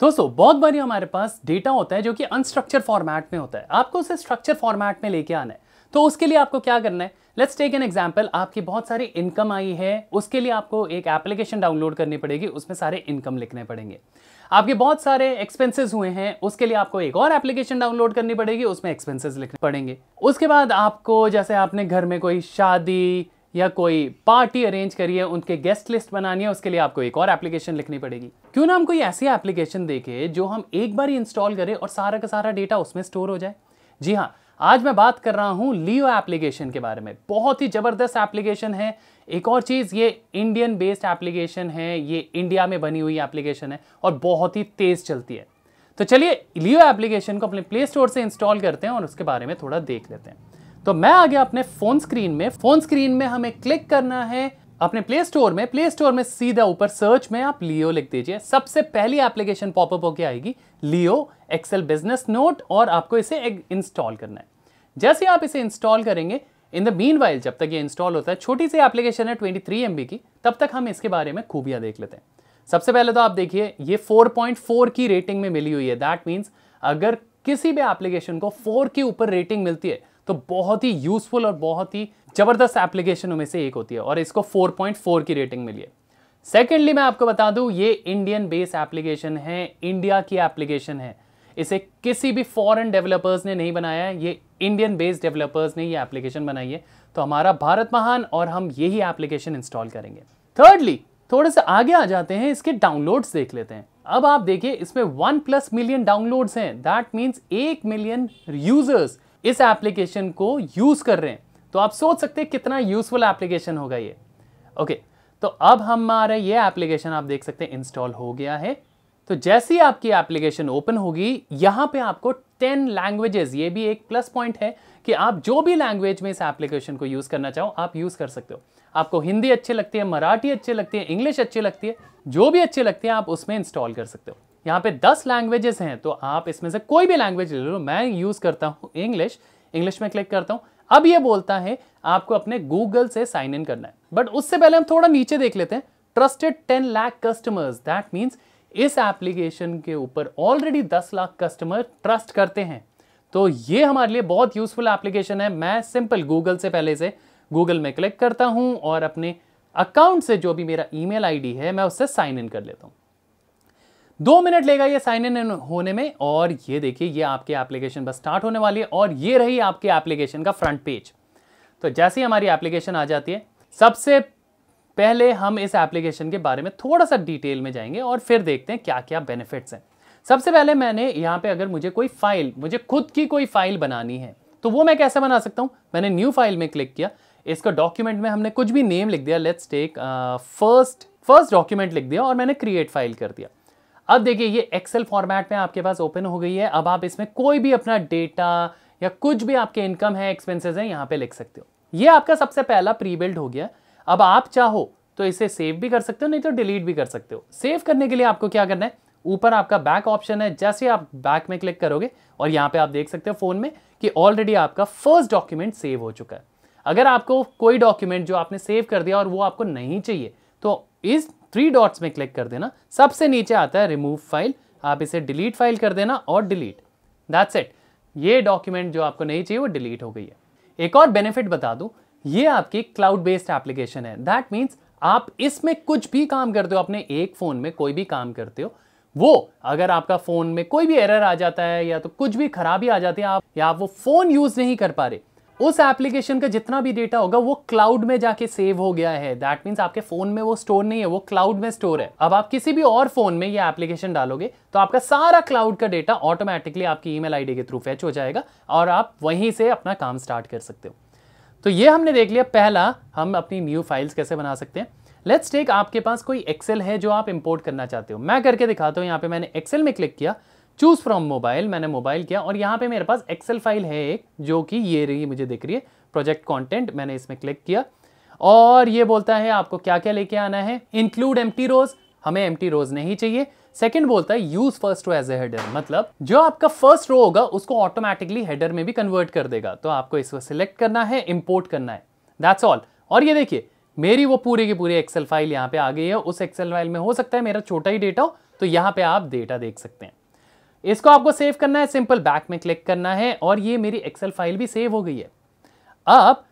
दोस्तों बहुत बारी हमारे पास डेटा होता है जो कि अनस्ट्रक्चर फॉर्मेट में होता है आपको उसे स्ट्रक्चर फॉर्मेट में लेके आना है तो उसके लिए आपको क्या करना है लेट्स टेक एन एग्जाम्पल आपकी बहुत सारी इनकम आई है उसके लिए आपको एक एप्लीकेशन डाउनलोड करनी पड़ेगी उसमें सारे इनकम लिखने पड़ेंगे आपके बहुत सारे एक्सपेंसेस हुए हैं उसके लिए आपको एक और एप्लीकेशन डाउनलोड करनी पड़ेगी उसमें एक्सपेंसेस लिखने पड़ेंगे उसके बाद आपको जैसे आपने घर में कोई शादी या कोई पार्टी अरेंज करिए उनके गेस्ट लिस्ट बनानी है उसके लिए आपको एक और एप्लीकेशन लिखनी पड़ेगी क्यों ना हम कोई ऐसी एप्लीकेशन देखे जो हम एक बार ही इंस्टॉल करें और सारा का सारा डेटा उसमें स्टोर हो जाए जी हाँ आज मैं बात कर रहा हूँ लियो एप्लीकेशन के बारे में बहुत ही ज़बरदस्त एप्लीकेशन है एक और चीज़ ये इंडियन बेस्ड एप्लीकेशन है ये इंडिया में बनी हुई एप्लीकेशन है और बहुत ही तेज़ चलती है तो चलिए लियो एप्लीकेशन को अपने प्ले स्टोर से इंस्टॉल करते हैं और उसके बारे में थोड़ा देख लेते हैं तो मैं आ गया अपने फोन स्क्रीन में फोन स्क्रीन में हमें क्लिक करना है अपने प्ले स्टोर में प्ले स्टोर में सीधा ऊपर सर्च में आप लियो लिख दीजिए सबसे पहली एप्लीकेशन पॉपअप होकर आएगी लियो एक्सेल बिजनेस नोट और आपको इसे इंस्टॉल करना है जैसे आप इसे इंस्टॉल करेंगे इन द मीन वाइल जब तक ये इंस्टॉल होता है छोटी सी एप्लीकेशन है ट्वेंटी थ्री एम बी की तब तक हम इसके बारे में खूबियाँ देख लेते हैं सबसे पहले तो आप देखिए ये फोर पॉइंट फोर की रेटिंग में मिली हुई है दैट मीन्स अगर किसी भी एप्लीकेशन को फोर के ऊपर रेटिंग मिलती है तो बहुत ही यूजफुल और बहुत ही ज़बरदस्त एप्लीकेशनों में से एक होती है और इसको 4.4 की रेटिंग मिली है सेकेंडली मैं आपको बता दूं ये इंडियन बेस एप्लीकेशन है इंडिया की एप्लीकेशन है इसे किसी भी फॉरेन डेवलपर्स ने नहीं बनाया ये इंडियन बेस्ड डेवलपर्स ने ये एप्लीकेशन बनाई है तो हमारा भारत महान और हम यही एप्लीकेशन इंस्टॉल करेंगे थर्डली थोड़े से आगे आ जाते हैं इसके डाउनलोड्स देख लेते हैं अब आप देखिए इसमें वन प्लस मिलियन डाउनलोड्स हैं दैट मीन्स एक मिलियन यूजर्स इस एप्लीकेशन को यूज़ कर रहे हैं तो आप सोच सकते हैं कितना यूज़फुल एप्लीकेशन होगा ये ओके तो अब हमारा ये एप्लीकेशन आप देख सकते हैं इंस्टॉल हो गया है तो जैसे ही आपकी एप्लीकेशन ओपन होगी यहां पे आपको टेन लैंग्वेजेस ये भी एक प्लस पॉइंट है कि आप जो भी लैंग्वेज में इस एप्लीकेशन को यूज़ करना चाहो आप यूज़ कर सकते हो आपको हिंदी अच्छी लगती है मराठी अच्छी लगती है इंग्लिश अच्छी लगती है जो भी अच्छी लगती है आप उसमें इंस्टॉल कर सकते हो यहाँ पे दस लैंग्वेजेस हैं तो आप इसमें से कोई भी लैंग्वेज ले लो मैं यूज़ करता हूँ इंग्लिश इंग्लिश में क्लिक करता हूँ अब ये बोलता है आपको अपने गूगल से साइन इन करना है बट उससे पहले हम थोड़ा नीचे देख लेते हैं trusted ten lakh customers that means इस एप्लीकेशन के ऊपर ऑलरेडी दस लाख कस्टमर ट्रस्ट करते हैं तो ये हमारे लिए बहुत यूजफुल एप्लीकेशन है मैं सिंपल गूगल से पहले से गूगल में क्लिक करता हूँ और अपने अकाउंट से जो भी मेरा ईमेल आईडी है मैं उससे साइन इन कर लेता हूँ दो मिनट लेगा ये साइन इन होने में और ये देखिए ये आपकी एप्लीकेशन बस स्टार्ट होने वाली है और ये रही आपके एप्लीकेशन का फ्रंट पेज तो जैसे ही हमारी एप्लीकेशन आ जाती है सबसे पहले हम इस एप्लीकेशन के बारे में थोड़ा सा डिटेल में जाएंगे और फिर देखते हैं क्या क्या बेनिफिट्स हैं सबसे पहले मैंने यहाँ पे अगर मुझे कोई फाइल मुझे खुद की कोई फाइल बनानी है तो वो मैं कैसे बना सकता हूँ मैंने न्यू फाइल में क्लिक किया इसका डॉक्यूमेंट में हमने कुछ भी नेम लिख दिया let's take first first document लिख दिया और मैंने क्रिएट फाइल कर दिया अब देखिए ये एक्सेल फॉर्मेट में आपके पास ओपन हो गई है अब आप इसमें कोई भी अपना डेटा या कुछ भी आपके इनकम है एक्सपेंसेस हैं यहाँ पे लिख सकते हो ये आपका सबसे पहला प्री बिल्ड हो गया अब आप चाहो तो इसे सेव भी कर सकते हो नहीं तो डिलीट भी कर सकते हो सेव करने के लिए आपको क्या करना है ऊपर आपका बैक ऑप्शन है जैसे आप बैक में क्लिक करोगे और यहाँ पे आप देख सकते हो फोन में कि ऑलरेडी आपका फर्स्ट डॉक्यूमेंट सेव हो चुका है अगर आपको कोई डॉक्यूमेंट जो आपने सेव कर दिया और वो आपको नहीं चाहिए तो इस थ्री डॉट्स में क्लिक कर देना सबसे नीचे आता है रिमूव फाइल आप इसे डिलीट फाइल कर देना और डिलीट दैट्स इट ये डॉक्यूमेंट जो आपको नहीं चाहिए वो डिलीट हो गई है एक और बेनिफिट बता दूं ये आपकी क्लाउड बेस्ड एप्लीकेशन है दैट मीन्स आप इसमें कुछ भी काम करते हो अपने एक फ़ोन में कोई भी काम करते हो वो अगर आपका फ़ोन में कोई भी एरर आ जाता है या तो कुछ भी खराबी आ जाती है आप या आप वो फ़ोन यूज़ नहीं कर पा रहे उस एप्लीकेशन का जितना भी डेटा होगा वो क्लाउड में जाके सेव हो गया है दैट मीन्स आपके फोन में वो स्टोर नहीं है वो क्लाउड में स्टोर है अब आप किसी भी और फोन में ये एप्लीकेशन डालोगे तो आपका सारा क्लाउड का डेटा ऑटोमेटिकली आपकी ईमेल आईडी के थ्रू फैच हो जाएगा और आप वहीं से अपना काम स्टार्ट कर सकते हो तो ये हमने देख लिया पहला हम अपनी न्यू फाइल्स कैसे बना सकते हैं लेट्स टेक आपके पास कोई एक्सेल है जो आप इंपोर्ट करना चाहते हो मैं करके दिखाता हूँ यहाँ पे मैंने एक्सेल में क्लिक किया चूज़ फ्रॉम मोबाइल मैंने मोबाइल किया और यहाँ पे मेरे पास एक्सेल फाइल है एक जो कि ये रही मुझे दिख रही है प्रोजेक्ट कंटेंट मैंने इसमें क्लिक किया और ये बोलता है आपको क्या क्या लेके आना है इंक्लूड एम रोज हमें एम रोज नहीं चाहिए सेकेंड बोलता है use first row as a header मतलब जो आपका फर्स्ट रो होगा उसको ऑटोमेटिकली हेडर में भी कन्वर्ट कर देगा तो आपको इसको सिलेक्ट करना है इम्पोर्ट करना है दैट्स ऑल और ये देखिए मेरी वो पूरी की पूरी एक्सेल फाइल यहाँ पे आ गई है उस एक्सेल फाइल में हो सकता है मेरा छोटा ही डेटा हो तो यहाँ पे आप डेटा देख सकते हैं इसको आपको सेव करना है सिंपल बैक में क्लिक करना है और ये मेरी एक्सेल फाइल भी सेव हो गई है अब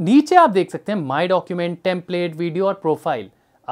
नीचे आप देख सकते हैं माई डॉक्यूमेंट टेम्पलेट वीडियो और प्रोफाइल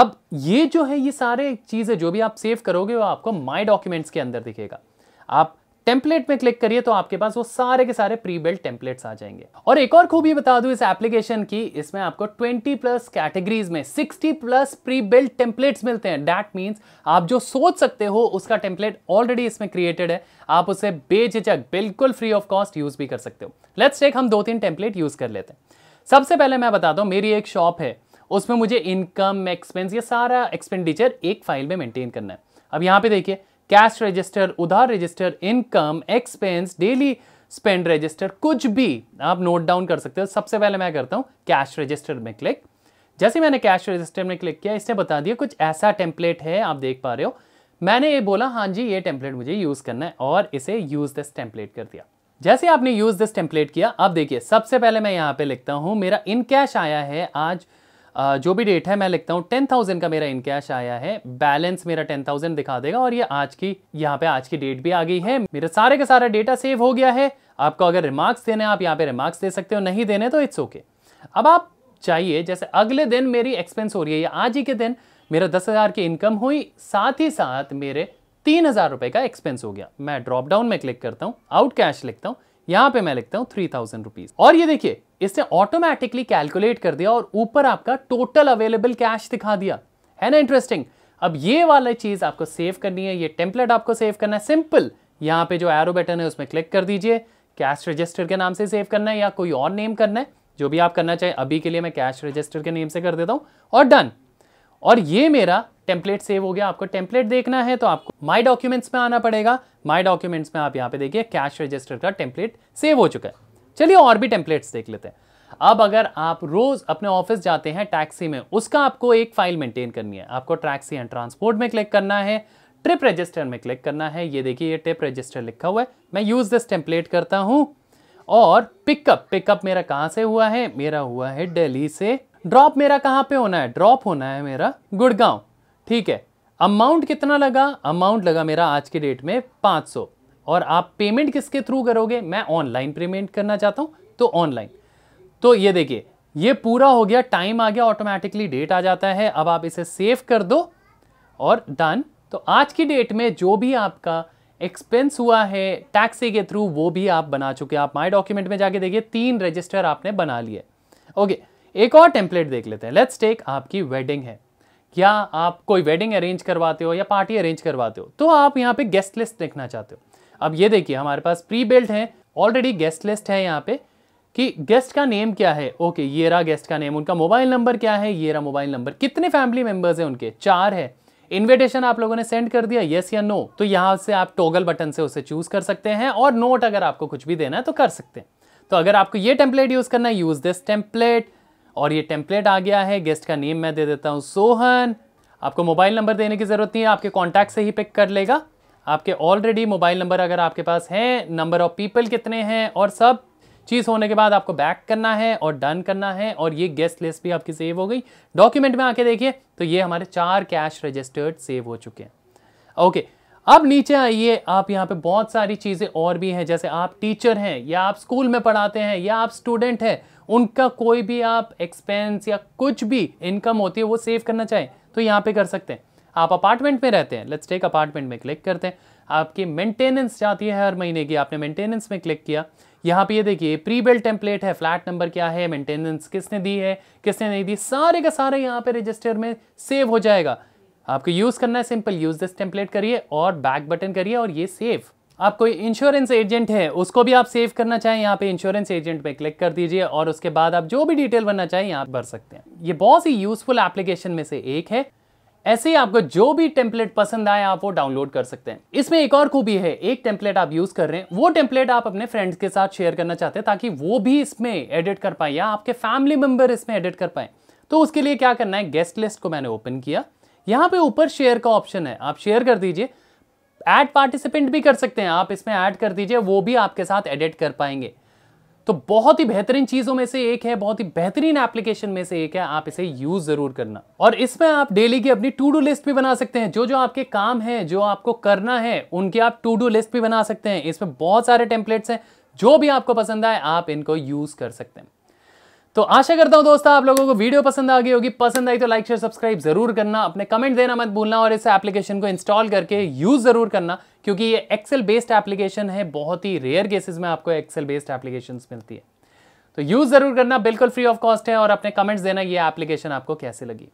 अब ये जो है ये सारे चीज़ें जो भी आप सेव करोगे वो आपको माई डॉक्यूमेंट्स के अंदर दिखेगा आप टेम्पलेट में क्लिक करिए तो आपके पास वो सारे के सारे प्री बिल्ड टेम्पलेट्स आ जाएंगे और एक और खूबी बता दूं इस एप्लीकेशन की इसमें आपको 20 प्लस कैटेगरीज में 60 प्लस प्री बिल्ड टेम्पलेट्स मिलते हैं डैट मीन्स आप जो सोच सकते हो उसका टेम्पलेट ऑलरेडी इसमें क्रिएटेड है आप उसे बेझिझक बिल्कुल फ्री ऑफ कॉस्ट यूज भी कर सकते हो लेट्स टेक हम दो तीन टेम्पलेट यूज कर लेते हैं सबसे पहले मैं बता हूँ मेरी एक शॉप है उसमें मुझे इनकम एक्सपेंस ये सारा एक्सपेंडिचर एक फाइल में मेंटेन करना है अब यहाँ पे देखिए कैश रजिस्टर उधार register income expense daily spend register कुछ भी आप नोट डाउन कर सकते हो सबसे पहले मैं करता हूँ कैश रजिस्टर में क्लिक जैसे मैंने कैश रजिस्टर में क्लिक किया इसने बता दिया कुछ ऐसा टेम्पलेट है आप देख पा रहे हो मैंने ये बोला हाँ जी ये टेम्पलेट मुझे यूज़ करना है और इसे यूज़ दिस टेम्पलेट कर दिया जैसे आपने यूज़ दिस टेम्पलेट किया अब देखिए सबसे पहले मैं यहाँ पे लिखता हूँ मेरा इन कैश आया है आज जो भी डेट है मैं लिखता हूँ टेन थाउजेंड का मेरा इनकैश आया है बैलेंस मेरा टेन थाउजेंड दिखा देगा और ये आज की यहाँ पे आज की डेट भी आ गई है मेरा सारे का सारा डेटा सेव हो गया है आपको अगर रिमार्क्स देने आप यहाँ पे रिमार्क्स दे सकते हो नहीं देने तो इट्स ओके अब आप चाहिए जैसे अगले दिन मेरी एक्सपेंस हो रही है या आज ही के दिन मेरा दस हज़ार की इनकम हुई साथ ही साथ मेरे तीन हज़ार रुपये का एक्सपेंस हो गया मैं ड्रॉप डाउन में क्लिक करता हूँ आउट कैश लिखता हूँ यहाँ पे मैं लिखता हूँ थ्री थाउजेंड रुपीज़ और ये देखिए इसने ऑटोमेटिकली कैलकुलेट कर दिया और ऊपर आपका टोटल अवेलेबल कैश दिखा दिया है ना इंटरेस्टिंग अब ये वाला चीज आपको सेव करनी है ये टेम्पलेट आपको सेव करना है सिंपल यहां पे जो एरो बटन है उसमें क्लिक कर दीजिए कैश रजिस्टर के नाम से सेव करना है या कोई और नेम करना है जो भी आप करना चाहें अभी के लिए मैं कैश रजिस्टर के नेम से कर देता हूं और डन और ये मेरा टेम्पलेट सेव हो गया आपको टेम्पलेट देखना है तो आपको माई डॉक्यूमेंट्स में आना पड़ेगा माई डॉक्यूमेंट्स में आप यहाँ पे देखिए कैश रजिस्टर का टेम्पलेट सेव हो चुका है चलिए और भी टेम्पलेट्स देख लेते हैं अब अगर आप रोज अपने ऑफिस जाते हैं टैक्सी में उसका आपको एक फाइल मेंटेन करनी है आपको टैक्सी एंड ट्रांसपोर्ट में क्लिक करना है ट्रिप रजिस्टर में क्लिक करना है ये देखिए ये ट्रिप रजिस्टर लिखा हुआ है मैं यूज दिस टेम्पलेट करता हूं और पिकअप पिकअप मेरा कहां से हुआ है मेरा हुआ है दिल्ली से ड्रॉप मेरा कहां पे होना है ड्रॉप होना है मेरा गुड़गांव ठीक है अमाउंट कितना लगा अमाउंट लगा मेरा आज के डेट में 500 और आप पेमेंट किसके थ्रू करोगे मैं ऑनलाइन पेमेंट करना चाहता हूँ तो ऑनलाइन तो ये देखिए ये पूरा हो गया टाइम आ गया ऑटोमेटिकली डेट आ जाता है अब आप इसे सेव कर दो और डन तो आज की डेट में जो भी आपका एक्सपेंस हुआ है टैक्सी के थ्रू वो भी आप बना चुके आप माई डॉक्यूमेंट में जाके देखिए तीन रजिस्टर आपने बना लिए ओके एक और टेम्पलेट देख लेते हैं लेट्स टेक आपकी वेडिंग है क्या आप कोई वेडिंग अरेंज करवाते हो या पार्टी अरेंज करवाते हो तो आप यहाँ पे गेस्ट लिस्ट देखना चाहते हो अब ये देखिए हमारे पास प्री बिल्ट है ऑलरेडी गेस्ट लिस्ट है यहाँ पे कि गेस्ट का नेम क्या है ओके ये रहा गेस्ट का नेम उनका मोबाइल नंबर क्या है ये रहा मोबाइल नंबर कितने फैमिली मेंबर्स हैं उनके चार है इनविटेशन आप लोगों ने सेंड कर दिया येस या नो तो यहाँ से आप टोगल बटन से उसे चूज कर सकते हैं और नोट अगर आपको कुछ भी देना है तो कर सकते हैं तो अगर आपको ये टेम्पलेट यूज़ करना है यूज़ दिस टेम्पलेट और ये टेम्पलेट आ गया है गेस्ट का नेम मैं दे देता हूँ सोहन आपको मोबाइल नंबर देने की ज़रूरत नहीं है आपके कॉन्टैक्ट से ही पिक कर लेगा आपके ऑलरेडी मोबाइल नंबर अगर आपके पास हैं नंबर ऑफ पीपल कितने हैं और सब चीज़ होने के बाद आपको बैक करना है और डन करना है और ये गेस्ट लिस्ट भी आपकी सेव हो गई डॉक्यूमेंट में आके देखिए तो ये हमारे चार कैश रजिस्टर्ड सेव हो चुके हैं ओके अब नीचे आइए आप यहाँ पे बहुत सारी चीज़ें और भी हैं जैसे आप टीचर हैं या आप स्कूल में पढ़ाते हैं या आप स्टूडेंट हैं उनका कोई भी आप एक्सपेंस या कुछ भी इनकम होती है वो सेव करना चाहें तो यहाँ पे कर सकते हैं आप अपार्टमेंट में रहते हैं लेट्स टेक अपार्टमेंट में क्लिक करते हैं आपकी मेंटेनेंस जाती है हर महीने की आपने मेंटेनेंस में क्लिक किया यहाँ पे ये देखिए प्री बिल्ड टेम्पलेट है फ्लैट नंबर क्या है मेंटेनेंस किसने दी है किसने नहीं दी सारे का सारे यहाँ पे रजिस्टर में सेव हो जाएगा आपको यूज़ करना है सिंपल यूज़ दिस टेम्पलेट करिए और बैक बटन करिए और ये सेव आप कोई इंश्योरेंस एजेंट है उसको भी आप सेव करना चाहें यहाँ पे इंश्योरेंस एजेंट में क्लिक कर दीजिए और उसके बाद आप जो भी डिटेल बनना चाहें यहाँ भर सकते हैं ये बहुत ही यूजफुल एप्लीकेशन में से एक है ऐसे ही आपको जो भी टेम्पलेट पसंद आए आप वो डाउनलोड कर सकते हैं इसमें एक और खूबी है एक टेम्पलेट आप यूज कर रहे हैं वो टेम्पलेट आप अपने फ्रेंड्स के साथ शेयर करना चाहते हैं ताकि वो भी इसमें एडिट कर पाए या आपके फैमिली मेंबर इसमें एडिट कर पाए तो उसके लिए क्या करना है गेस्ट लिस्ट को मैंने ओपन किया यहाँ पे ऊपर शेयर का ऑप्शन है आप शेयर कर दीजिए ऐड पार्टिसिपेंट भी कर सकते हैं आप इसमें ऐड कर दीजिए वो भी आपके साथ एडिट कर पाएंगे तो बहुत ही बेहतरीन चीज़ों में से एक है बहुत ही बेहतरीन एप्लीकेशन में से एक है आप इसे यूज़ ज़रूर करना और इसमें आप डेली की अपनी टू डू लिस्ट भी बना सकते हैं जो जो आपके काम है जो आपको करना है उनकी आप टू डू लिस्ट भी बना सकते हैं इसमें बहुत सारे टेम्पलेट्स हैं जो भी आपको पसंद आए आप इनको यूज़ कर सकते हैं तो आशा करता हूं दोस्तों आप लोगों को वीडियो पसंद आ गई होगी पसंद आई तो लाइक शेयर सब्सक्राइब जरूर करना अपने कमेंट देना मत भूलना और इस एप्लीकेशन को इंस्टॉल करके यूज़ ज़रूर करना क्योंकि ये एक्सेल बेस्ड एप्लीकेशन है बहुत ही रेयर केसेस में आपको एक्सेल बेस्ड एप्लीकेशन मिलती है तो यूज़ ज़रूर करना बिल्कुल फ्री ऑफ कॉस्ट है और अपने कमेंट्स देना ये एप्लीकेशन आपको कैसे लगी